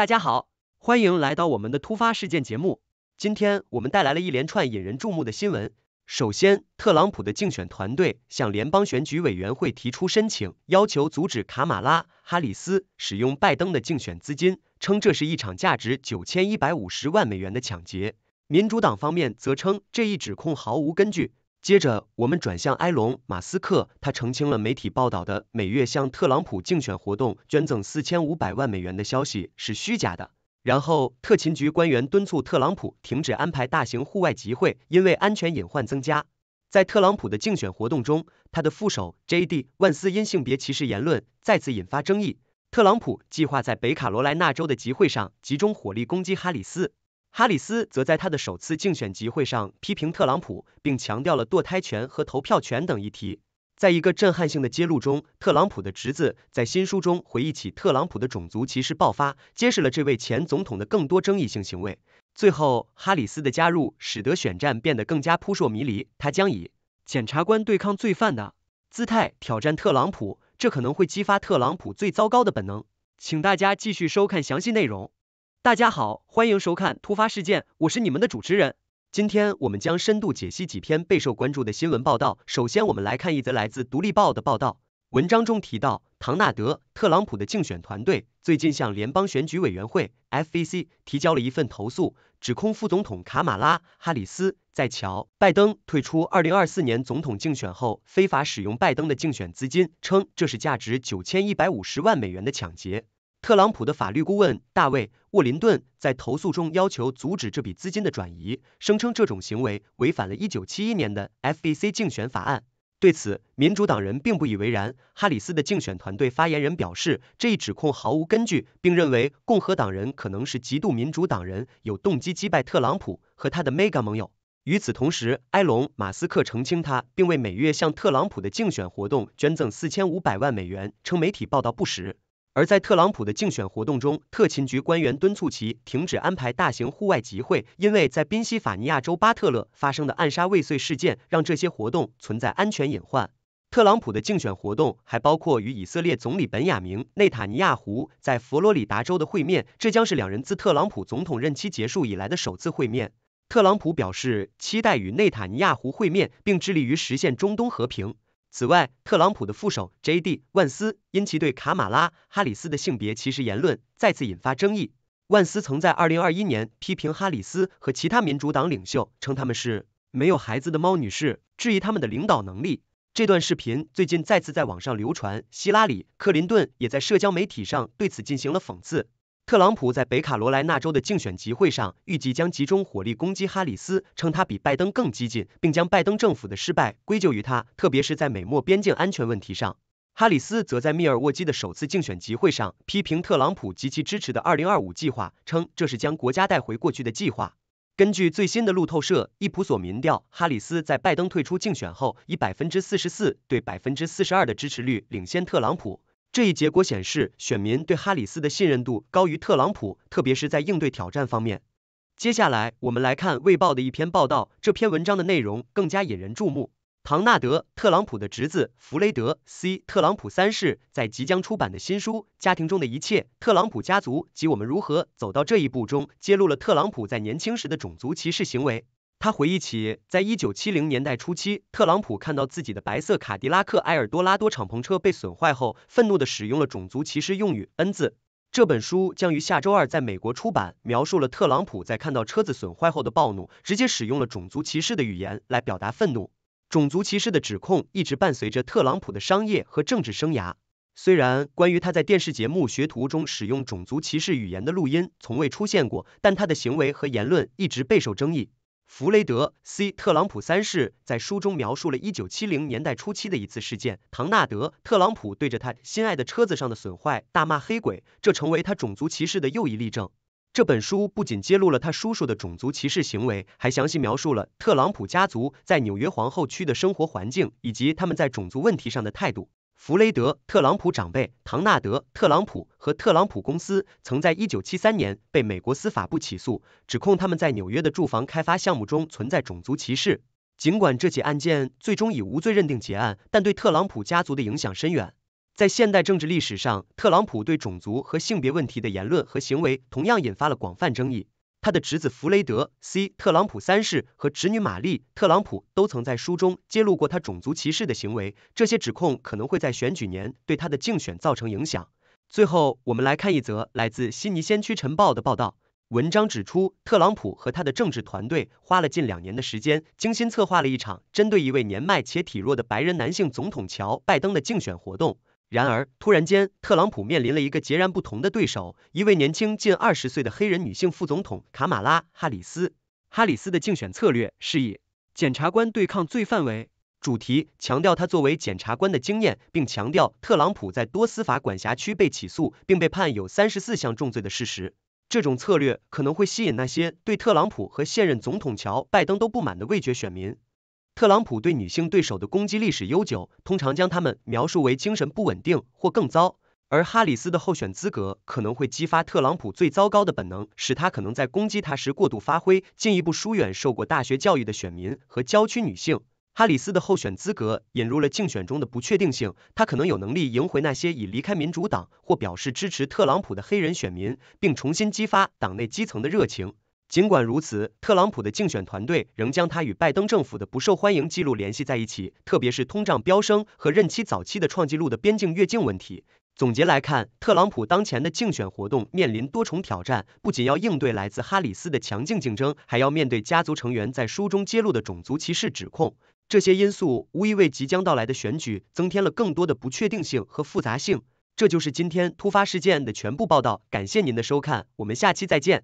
大家好，欢迎来到我们的突发事件节目。今天我们带来了一连串引人注目的新闻。首先，特朗普的竞选团队向联邦选举委员会提出申请，要求阻止卡马拉·哈里斯使用拜登的竞选资金，称这是一场价值九千一百五十万美元的抢劫。民主党方面则称这一指控毫无根据。接着，我们转向埃隆·马斯克，他澄清了媒体报道的每月向特朗普竞选活动捐赠四千五百万美元的消息是虚假的。然后，特勤局官员敦促特朗普停止安排大型户外集会，因为安全隐患增加。在特朗普的竞选活动中，他的副手 J.D. 万斯因性别歧视言论再次引发争议。特朗普计划在北卡罗来纳州的集会上集中火力攻击哈里斯。哈里斯则在他的首次竞选集会上批评特朗普，并强调了堕胎权和投票权等议题。在一个震撼性的揭露中，特朗普的侄子在新书中回忆起特朗普的种族歧视爆发，揭示了这位前总统的更多争议性行为。最后，哈里斯的加入使得选战变得更加扑朔迷离。他将以检察官对抗罪犯的姿态挑战特朗普，这可能会激发特朗普最糟糕的本能。请大家继续收看详细内容。大家好，欢迎收看突发事件，我是你们的主持人。今天我们将深度解析几篇备受关注的新闻报道。首先，我们来看一则来自《独立报》的报道，文章中提到，唐纳德·特朗普的竞选团队最近向联邦选举委员会 （FEC） 提交了一份投诉，指控副总统卡马拉·哈里斯在乔·拜登退出2024年总统竞选后，非法使用拜登的竞选资金，称这是价值9150万美元的抢劫。特朗普的法律顾问大卫·沃林顿在投诉中要求阻止这笔资金的转移，声称这种行为违反了1971年的 FEC 竞选法案。对此，民主党人并不以为然。哈里斯的竞选团队发言人表示，这一指控毫无根据，并认为共和党人可能是极度民主党人，有动机击败特朗普和他的 mega 盟友。与此同时，埃隆·马斯克澄清，他并未每月向特朗普的竞选活动捐赠4500万美元，称媒体报道不实。而在特朗普的竞选活动中，特勤局官员敦促其停止安排大型户外集会，因为在宾夕法尼亚州巴特勒发生的暗杀未遂事件让这些活动存在安全隐患。特朗普的竞选活动还包括与以色列总理本雅明·内塔尼亚胡在佛罗里达州的会面，这将是两人自特朗普总统任期结束以来的首次会面。特朗普表示期待与内塔尼亚胡会面，并致力于实现中东和平。此外，特朗普的副手 J.D. 万斯因其对卡马拉·哈里斯的性别歧视言论再次引发争议。万斯曾在2021年批评哈里斯和其他民主党领袖，称他们是“没有孩子的猫女士”，质疑他们的领导能力。这段视频最近再次在网上流传，希拉里、克林顿也在社交媒体上对此进行了讽刺。特朗普在北卡罗来纳州的竞选集会上预计将集中火力攻击哈里斯，称他比拜登更激进，并将拜登政府的失败归咎于他，特别是在美墨边境安全问题上。哈里斯则在密尔沃基的首次竞选集会上批评特朗普及其支持的 “2025 计划”，称这是将国家带回过去的计划。根据最新的路透社、伊普索民调，哈里斯在拜登退出竞选后，以百分之四十四对百分之四十二的支持率领先特朗普。这一结果显示，选民对哈里斯的信任度高于特朗普，特别是在应对挑战方面。接下来，我们来看《卫报》的一篇报道，这篇文章的内容更加引人注目。唐纳德·特朗普的侄子弗雷德 ·C· 特朗普三世在即将出版的新书《家庭中的一切：特朗普家族及我们如何走到这一步》中，揭露了特朗普在年轻时的种族歧视行为。他回忆起，在一九七零年代初期，特朗普看到自己的白色卡迪拉克埃尔多拉多敞篷车被损坏后，愤怒的使用了种族歧视用语 “N” 字。这本书将于下周二在美国出版，描述了特朗普在看到车子损坏后的暴怒，直接使用了种族歧视的语言来表达愤怒。种族歧视的指控一直伴随着特朗普的商业和政治生涯。虽然关于他在电视节目学徒中使用种族歧视语言的录音从未出现过，但他的行为和言论一直备受争议。弗雷德 ·C· 特朗普三世在书中描述了1970年代初期的一次事件：唐纳德·特朗普对着他心爱的车子上的损坏大骂黑鬼，这成为他种族歧视的又一例证。这本书不仅揭露了他叔叔的种族歧视行为，还详细描述了特朗普家族在纽约皇后区的生活环境以及他们在种族问题上的态度。弗雷德·特朗普长辈唐纳德·特朗普和特朗普公司曾在1973年被美国司法部起诉，指控他们在纽约的住房开发项目中存在种族歧视。尽管这起案件最终以无罪认定结案，但对特朗普家族的影响深远。在现代政治历史上，特朗普对种族和性别问题的言论和行为同样引发了广泛争议。他的侄子弗雷德 ·C· 特朗普三世和侄女玛丽·特朗普都曾在书中揭露过他种族歧视的行为，这些指控可能会在选举年对他的竞选造成影响。最后，我们来看一则来自悉尼先驱晨报的报道，文章指出，特朗普和他的政治团队花了近两年的时间，精心策划了一场针对一位年迈且体弱的白人男性总统乔·拜登的竞选活动。然而，突然间，特朗普面临了一个截然不同的对手——一位年轻近二十岁的黑人女性副总统卡马拉·哈里斯。哈里斯的竞选策略是以检察官对抗罪犯”为主题，强调他作为检察官的经验，并强调特朗普在多司法管辖区被起诉并被判有三十四项重罪的事实。这种策略可能会吸引那些对特朗普和现任总统乔·拜登都不满的味觉选民。特朗普对女性对手的攻击历史悠久，通常将她们描述为精神不稳定或更糟。而哈里斯的候选资格可能会激发特朗普最糟糕的本能，使他可能在攻击她时过度发挥，进一步疏远受过大学教育的选民和郊区女性。哈里斯的候选资格引入了竞选中的不确定性，她可能有能力赢回那些已离开民主党或表示支持特朗普的黑人选民，并重新激发党内基层的热情。尽管如此，特朗普的竞选团队仍将他与拜登政府的不受欢迎记录联系在一起，特别是通胀飙升和任期早期的创纪录的边境越境问题。总结来看，特朗普当前的竞选活动面临多重挑战，不仅要应对来自哈里斯的强劲竞争，还要面对家族成员在书中揭露的种族歧视指控。这些因素无疑为即将到来的选举增添了更多的不确定性和复杂性。这就是今天突发事件的全部报道，感谢您的收看，我们下期再见。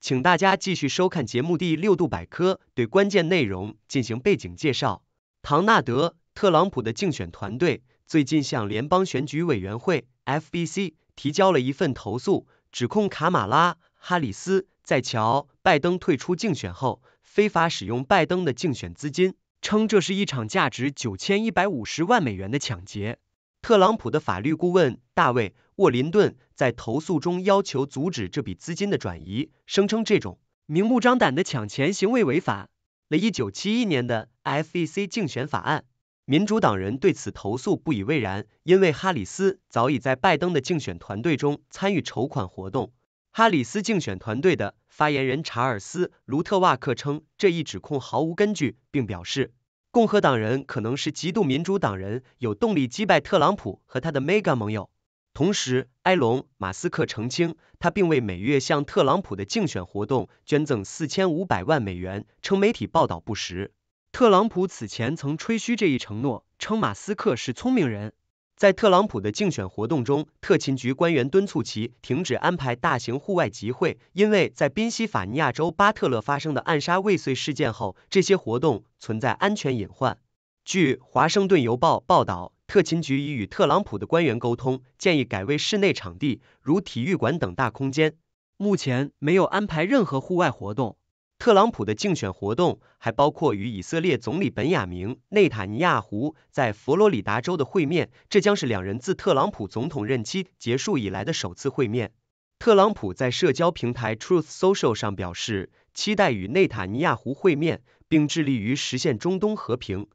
请大家继续收看节目《第六度百科》，对关键内容进行背景介绍。唐纳德·特朗普的竞选团队最近向联邦选举委员会 f b c 提交了一份投诉，指控卡马拉·哈里斯在乔·拜登退出竞选后非法使用拜登的竞选资金，称这是一场价值九千一百五十万美元的抢劫。特朗普的法律顾问大卫·沃林顿在投诉中要求阻止这笔资金的转移，声称这种明目张胆的抢钱行为违法了1971年的 FEC 竞选法案。民主党人对此投诉不以为然，因为哈里斯早已在拜登的竞选团队中参与筹款活动。哈里斯竞选团队的发言人查尔斯·卢特瓦克称这一指控毫无根据，并表示。共和党人可能是极度民主党人，有动力击败特朗普和他的 Mega 盟友。同时，埃隆·马斯克澄清，他并未每月向特朗普的竞选活动捐赠4500万美元，称媒体报道不实。特朗普此前曾吹嘘这一承诺，称马斯克是聪明人。在特朗普的竞选活动中，特勤局官员敦促其停止安排大型户外集会，因为在宾夕法尼亚州巴特勒发生的暗杀未遂事件后，这些活动存在安全隐患。据《华盛顿邮报》报道，特勤局已与特朗普的官员沟通，建议改为室内场地，如体育馆等大空间。目前没有安排任何户外活动。特朗普的竞选活动还包括与以色列总理本雅明·内塔尼亚胡在佛罗里达州的会面，这将是两人自特朗普总统任期结束以来的首次会面。特朗普在社交平台 Truth Social 上表示，期待与内塔尼亚胡会面，并致力于实现中东和平。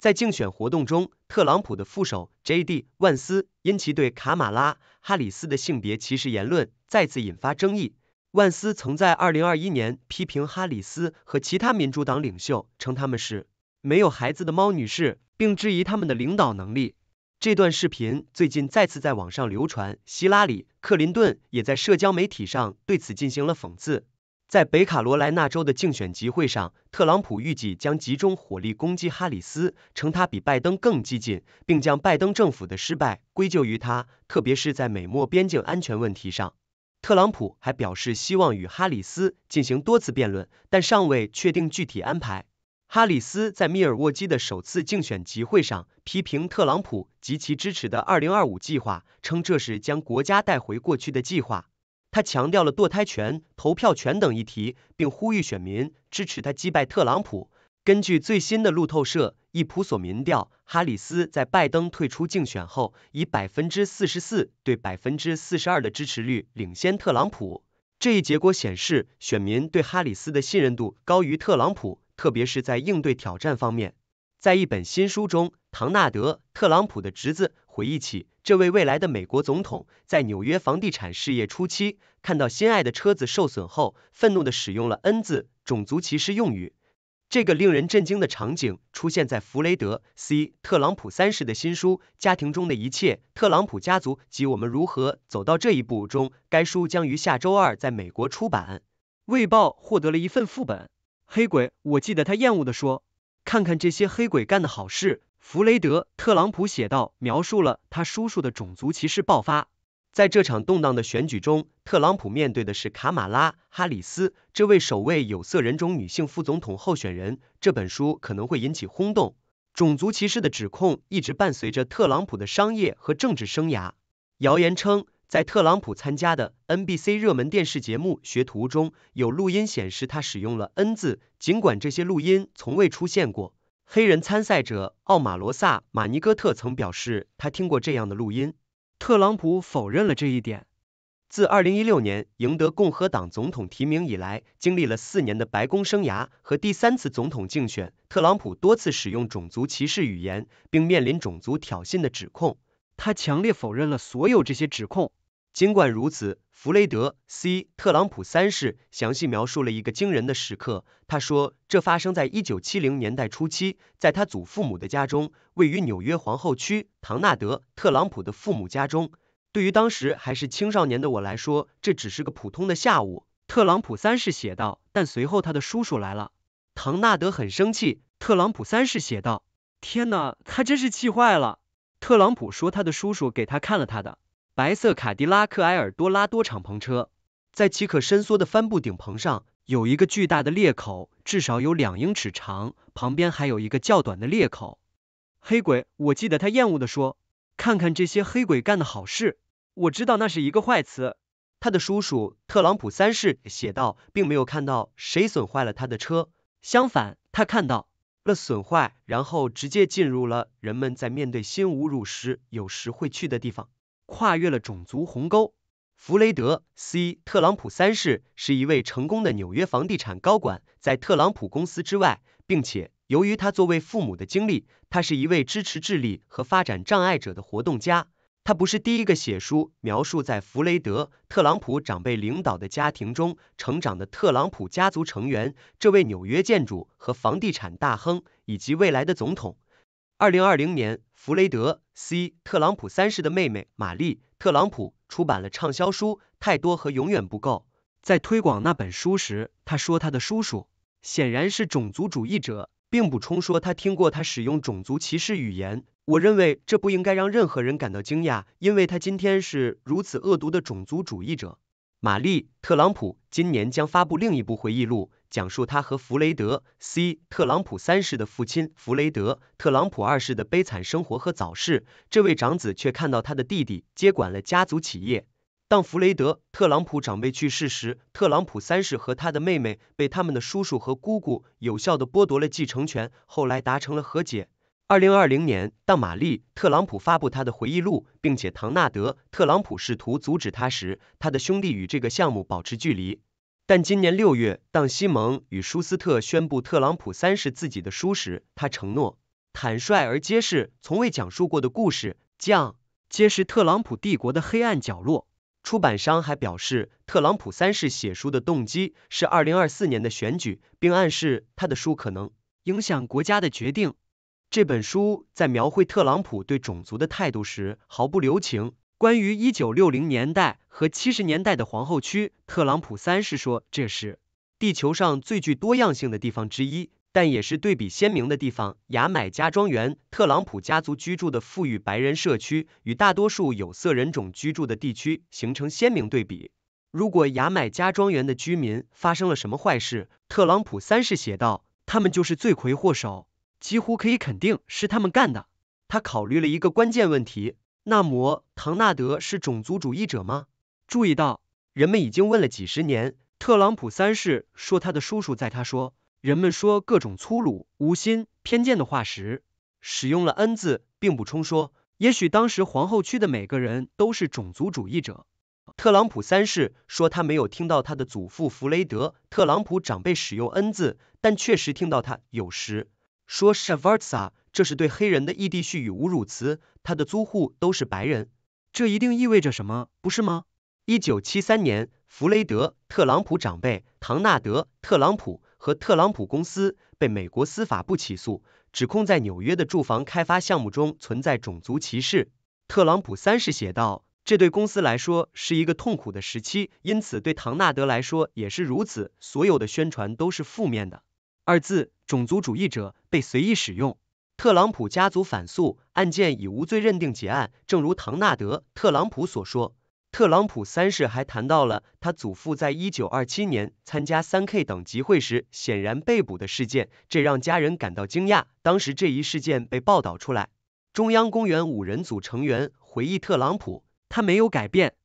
在竞选活动中，特朗普的副手 J.D. 万斯因其对卡马拉·哈里斯的性别歧视言论再次引发争议。万斯曾在二零二一年批评哈里斯和其他民主党领袖，称他们是“没有孩子的猫女士”，并质疑他们的领导能力。这段视频最近再次在网上流传。希拉里、克林顿也在社交媒体上对此进行了讽刺。在北卡罗来纳州的竞选集会上，特朗普预计将集中火力攻击哈里斯，称他比拜登更激进，并将拜登政府的失败归咎于他，特别是在美墨边境安全问题上。特朗普还表示希望与哈里斯进行多次辩论，但尚未确定具体安排。哈里斯在密尔沃基的首次竞选集会上批评特朗普及其支持的“二零二五计划”，称这是将国家带回过去的计划。他强调了堕胎权、投票权等议题，并呼吁选民支持他击败特朗普。根据最新的路透社。一普所民调，哈里斯在拜登退出竞选后，以百分之四十四对百分之四十二的支持率领先特朗普。这一结果显示，选民对哈里斯的信任度高于特朗普，特别是在应对挑战方面。在一本新书中，唐纳德·特朗普的侄子回忆起这位未来的美国总统在纽约房地产事业初期，看到心爱的车子受损后，愤怒的使用了 N 字种族歧视用语。这个令人震惊的场景出现在弗雷德 ·C· 特朗普三世的新书《家庭中的一切：特朗普家族及我们如何走到这一步》中。该书将于下周二在美国出版。卫报获得了一份副本。黑鬼，我记得他厌恶地说：“看看这些黑鬼干的好事。”弗雷德·特朗普写道，描述了他叔叔的种族歧视爆发。在这场动荡的选举中，特朗普面对的是卡马拉·哈里斯，这位首位有色人种女性副总统候选人。这本书可能会引起轰动。种族歧视的指控一直伴随着特朗普的商业和政治生涯。谣言称，在特朗普参加的 NBC 热门电视节目《学徒》中有录音显示他使用了 “N” 字，尽管这些录音从未出现过。黑人参赛者奥马罗萨·马尼戈特曾表示，他听过这样的录音。特朗普否认了这一点。自2016年赢得共和党总统提名以来，经历了四年的白宫生涯和第三次总统竞选，特朗普多次使用种族歧视语言，并面临种族挑衅的指控。他强烈否认了所有这些指控。尽管如此，弗雷德 ·C· 特朗普三世详细描述了一个惊人的时刻。他说，这发生在1970年代初期，在他祖父母的家中，位于纽约皇后区。唐纳德·特朗普的父母家中，对于当时还是青少年的我来说，这只是个普通的下午。特朗普三世写道，但随后他的叔叔来了，唐纳德很生气。特朗普三世写道，天哪，他真是气坏了。特朗普说，他的叔叔给他看了他的。白色卡迪拉克埃尔多拉多敞篷车在其可伸缩的帆布顶棚上有一个巨大的裂口，至少有两英尺长，旁边还有一个较短的裂口。黑鬼，我记得他厌恶的说：“看看这些黑鬼干的好事。”我知道那是一个坏词。他的叔叔特朗普三世写道，并没有看到谁损坏了他的车。相反，他看到了损坏，然后直接进入了人们在面对新侮辱时有时会去的地方。跨越了种族鸿沟。弗雷德 ·C· 特朗普三世是一位成功的纽约房地产高管，在特朗普公司之外，并且由于他作为父母的经历，他是一位支持智力和发展障碍者的活动家。他不是第一个写书描述在弗雷德·特朗普长辈领导的家庭中成长的特朗普家族成员。这位纽约建筑和房地产大亨以及未来的总统。二零二零年，弗雷德 ·C· 特朗普三世的妹妹玛丽·特朗普出版了畅销书《太多和永远不够》。在推广那本书时，他说他的叔叔显然是种族主义者，并补充说他听过他使用种族歧视语言。我认为这不应该让任何人感到惊讶，因为他今天是如此恶毒的种族主义者。玛丽·特朗普今年将发布另一部回忆录，讲述他和弗雷德 ·C· 特朗普三世的父亲弗雷德·特朗普二世的悲惨生活和早逝。这位长子却看到他的弟弟接管了家族企业。当弗雷德·特朗普长辈去世时，特朗普三世和他的妹妹被他们的叔叔和姑姑有效的剥夺了继承权，后来达成了和解。二零二零年，当玛丽·特朗普发布他的回忆录，并且唐纳德·特朗普试图阻止他时，他的兄弟与这个项目保持距离。但今年六月，当西蒙与舒斯特宣布特朗普三是自己的书时，他承诺坦率而揭示从未讲述过的故事，将揭示特朗普帝国的黑暗角落。出版商还表示，特朗普三世写书的动机是二零二四年的选举，并暗示他的书可能影响国家的决定。这本书在描绘特朗普对种族的态度时毫不留情。关于一九六零年代和七十年代的皇后区，特朗普三世说这是地球上最具多样性的地方之一，但也是对比鲜明的地方。牙买加庄园，特朗普家族居住的富裕白人社区，与大多数有色人种居住的地区形成鲜明对比。如果牙买加庄园的居民发生了什么坏事，特朗普三世写道，他们就是罪魁祸首。几乎可以肯定是他们干的。他考虑了一个关键问题：那么，唐纳德是种族主义者吗？注意到，人们已经问了几十年。特朗普三世说他的叔叔在他说人们说各种粗鲁、无心、偏见的话时，使用了 N 字，并补充说，也许当时皇后区的每个人都是种族主义者。特朗普三世说他没有听到他的祖父弗雷德·特朗普长辈使用 N 字，但确实听到他有时。说 s h a w t s a 这是对黑人的异地术语侮辱词。他的租户都是白人，这一定意味着什么，不是吗？一九七三年，弗雷德·特朗普长辈唐纳德·特朗普和特朗普公司被美国司法部起诉，指控在纽约的住房开发项目中存在种族歧视。特朗普三世写道，这对公司来说是一个痛苦的时期，因此对唐纳德来说也是如此。所有的宣传都是负面的。二字，种族主义者。被随意使用。特朗普家族反诉案件已无罪认定结案。正如唐纳德·特朗普所说，特朗普三世还谈到了他祖父在一九二七年参加三 K 等集会时显然被捕的事件，这让家人感到惊讶。当时这一事件被报道出来。中央公园五人组成员回忆特朗普，他没有改变，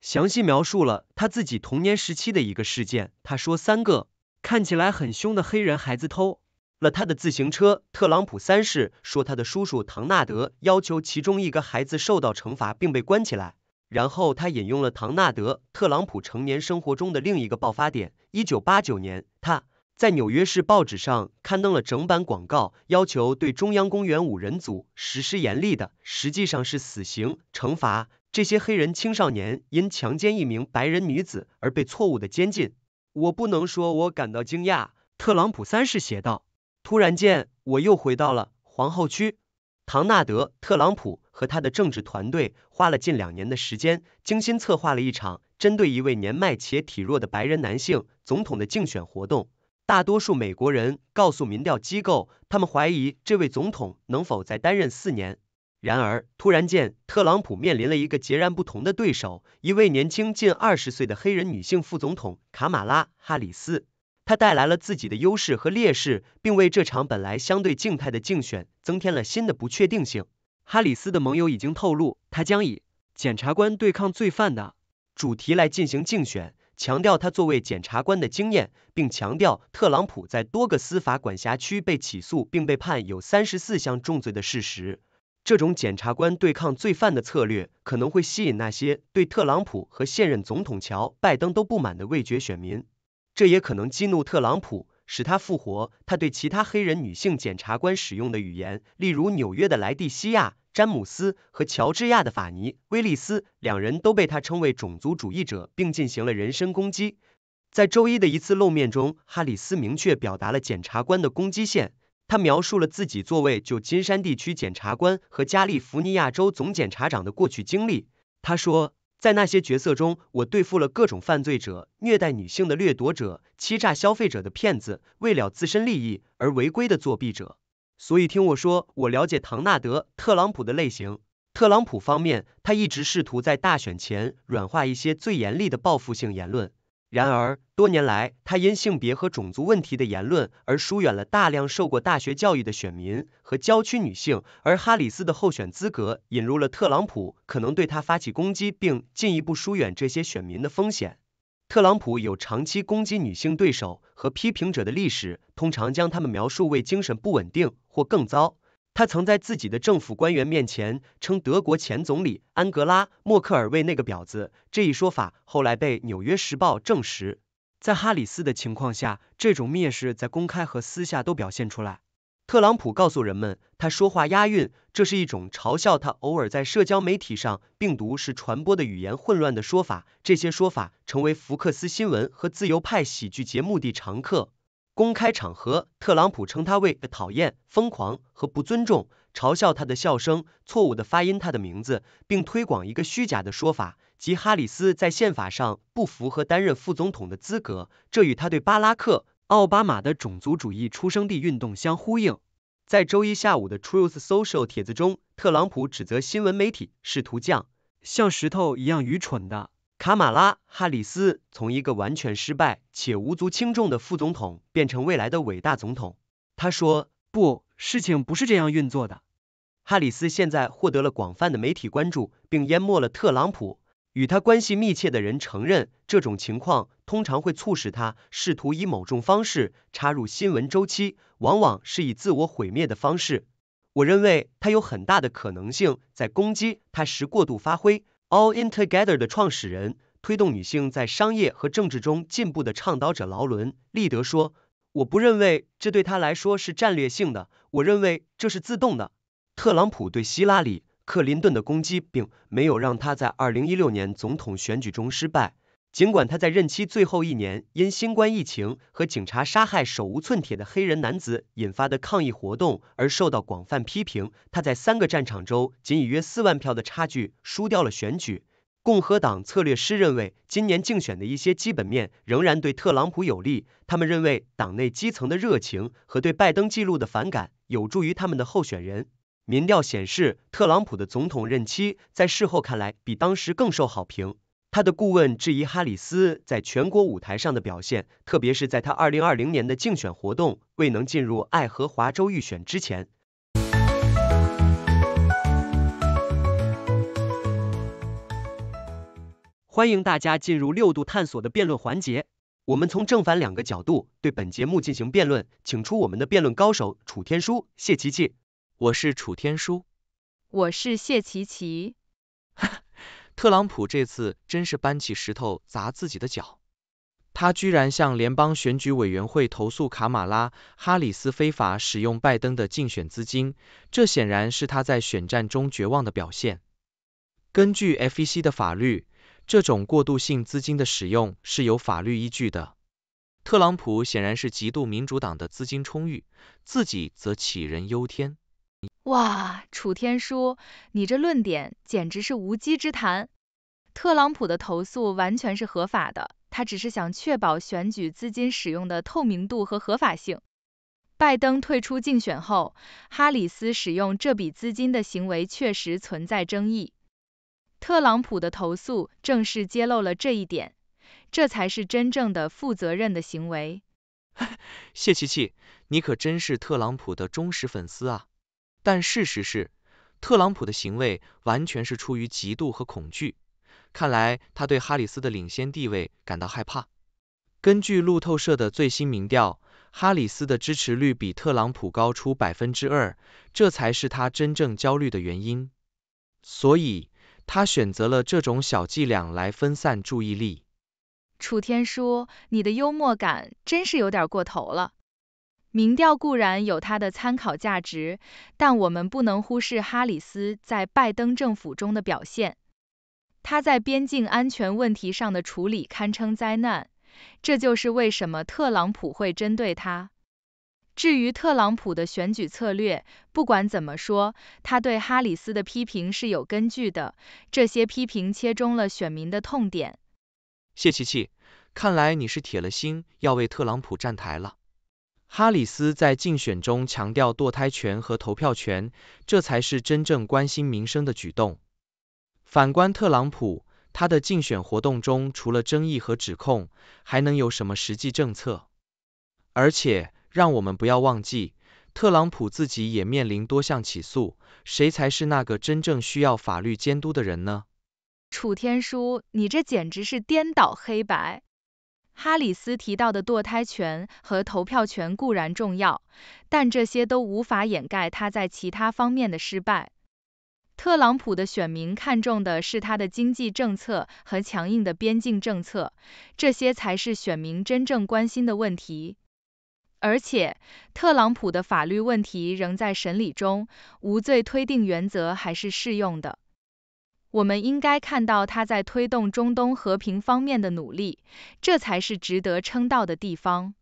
详细描述了他自己童年时期的一个事件。他说，三个看起来很凶的黑人孩子偷。了他的自行车。特朗普三世说，他的叔叔唐纳德要求其中一个孩子受到惩罚并被关起来。然后他引用了唐纳德特朗普成年生活中的另一个爆发点：一九八九年，他在纽约市报纸上刊登了整版广告，要求对中央公园五人组实施严厉的，实际上是死刑惩罚。这些黑人青少年因强奸一名白人女子而被错误的监禁。我不能说我感到惊讶。特朗普三世写道。突然间，我又回到了皇后区。唐纳德·特朗普和他的政治团队花了近两年的时间，精心策划了一场针对一位年迈且体弱的白人男性总统的竞选活动。大多数美国人告诉民调机构，他们怀疑这位总统能否再担任四年。然而，突然间，特朗普面临了一个截然不同的对手——一位年轻近二十岁的黑人女性副总统卡马拉·哈里斯。他带来了自己的优势和劣势，并为这场本来相对静态的竞选增添了新的不确定性。哈里斯的盟友已经透露，他将以“检察官对抗罪犯”的主题来进行竞选，强调他作为检察官的经验，并强调特朗普在多个司法管辖区被起诉并被判有三十四项重罪的事实。这种检察官对抗罪犯的策略可能会吸引那些对特朗普和现任总统乔拜登都不满的味觉选民。这也可能激怒特朗普，使他复活。他对其他黑人女性检察官使用的语言，例如纽约的莱蒂西亚·詹姆斯和乔治亚的法尼·威利斯，两人都被他称为种族主义者，并进行了人身攻击。在周一的一次露面中，哈里斯明确表达了检察官的攻击线。他描述了自己作为旧金山地区检察官和加利福尼亚州总检察长的过去经历。他说。在那些角色中，我对付了各种犯罪者、虐待女性的掠夺者、欺诈消费者的骗子、为了自身利益而违规的作弊者。所以听我说，我了解唐纳德·特朗普的类型。特朗普方面，他一直试图在大选前软化一些最严厉的报复性言论。然而，多年来，他因性别和种族问题的言论而疏远了大量受过大学教育的选民和郊区女性，而哈里斯的候选资格引入了特朗普可能对他发起攻击并进一步疏远这些选民的风险。特朗普有长期攻击女性对手和批评者的历史，通常将他们描述为精神不稳定或更糟。他曾在自己的政府官员面前称德国前总理安格拉·默克尔为“那个婊子”，这一说法后来被《纽约时报》证实。在哈里斯的情况下，这种蔑视在公开和私下都表现出来。特朗普告诉人们，他说话押韵，这是一种嘲笑他偶尔在社交媒体上“病毒是传播”的语言混乱的说法。这些说法成为福克斯新闻和自由派喜剧节目的常客。公开场合，特朗普称他为“讨厌、疯狂和不尊重”，嘲笑他的笑声，错误的发音他的名字，并推广一个虚假的说法，即哈里斯在宪法上不符合担任副总统的资格。这与他对巴拉克·奥巴马的种族主义出生地运动相呼应。在周一下午的 Truth Social 帖子中，特朗普指责新闻媒体试图将像石头一样愚蠢的”。卡马拉·哈里斯从一个完全失败且无足轻重的副总统，变成未来的伟大总统。他说：“不，事情不是这样运作的。”哈里斯现在获得了广泛的媒体关注，并淹没了特朗普。与他关系密切的人承认，这种情况通常会促使他试图以某种方式插入新闻周期，往往是以自我毁灭的方式。我认为他有很大的可能性在攻击他时过度发挥。All In Together 的创始人、推动女性在商业和政治中进步的倡导者劳伦·利德说：“我不认为这对他来说是战略性的，我认为这是自动的。特朗普对希拉里·克林顿的攻击，并没有让他在2016年总统选举中失败。”尽管他在任期最后一年因新冠疫情和警察杀害手无寸铁的黑人男子引发的抗议活动而受到广泛批评，他在三个战场州仅以约四万票的差距输掉了选举。共和党策略师认为，今年竞选的一些基本面仍然对特朗普有利。他们认为党内基层的热情和对拜登记录的反感有助于他们的候选人。民调显示，特朗普的总统任期在事后看来比当时更受好评。他的顾问质疑哈里斯在全国舞台上的表现，特别是在他二零二零年的竞选活动未能进入爱荷华州预选之前。欢迎大家进入六度探索的辩论环节，我们从正反两个角度对本节目进行辩论，请出我们的辩论高手楚天舒、谢琪琪，我是楚天舒，我是谢琪琪。特朗普这次真是搬起石头砸自己的脚，他居然向联邦选举委员会投诉卡马拉·哈里斯非法使用拜登的竞选资金，这显然是他在选战中绝望的表现。根据 FEC 的法律，这种过渡性资金的使用是有法律依据的。特朗普显然是极度民主党的资金充裕，自己则杞人忧天。哇，楚天舒，你这论点简直是无稽之谈。特朗普的投诉完全是合法的，他只是想确保选举资金使用的透明度和合法性。拜登退出竞选后，哈里斯使用这笔资金的行为确实存在争议，特朗普的投诉正是揭露了这一点，这才是真正的负责任的行为。谢琪琪，你可真是特朗普的忠实粉丝啊！但事实是，特朗普的行为完全是出于嫉妒和恐惧。看来他对哈里斯的领先地位感到害怕。根据路透社的最新民调，哈里斯的支持率比特朗普高出百分之二，这才是他真正焦虑的原因。所以，他选择了这种小伎俩来分散注意力。楚天舒，你的幽默感真是有点过头了。民调固然有它的参考价值，但我们不能忽视哈里斯在拜登政府中的表现。他在边境安全问题上的处理堪称灾难，这就是为什么特朗普会针对他。至于特朗普的选举策略，不管怎么说，他对哈里斯的批评是有根据的，这些批评切中了选民的痛点。谢琪琪，看来你是铁了心要为特朗普站台了。哈里斯在竞选中强调堕胎权和投票权，这才是真正关心民生的举动。反观特朗普，他的竞选活动中除了争议和指控，还能有什么实际政策？而且，让我们不要忘记，特朗普自己也面临多项起诉，谁才是那个真正需要法律监督的人呢？楚天舒，你这简直是颠倒黑白！哈里斯提到的堕胎权和投票权固然重要，但这些都无法掩盖他在其他方面的失败。特朗普的选民看重的是他的经济政策和强硬的边境政策，这些才是选民真正关心的问题。而且，特朗普的法律问题仍在审理中，无罪推定原则还是适用的。我们应该看到他在推动中东和平方面的努力，这才是值得称道的地方。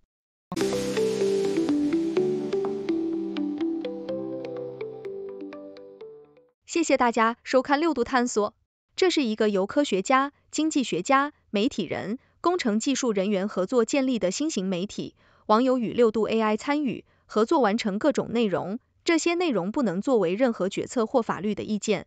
谢谢大家收看六度探索，这是一个由科学家、经济学家、媒体人、工程技术人员合作建立的新型媒体，网友与六度 AI 参与合作完成各种内容，这些内容不能作为任何决策或法律的意见。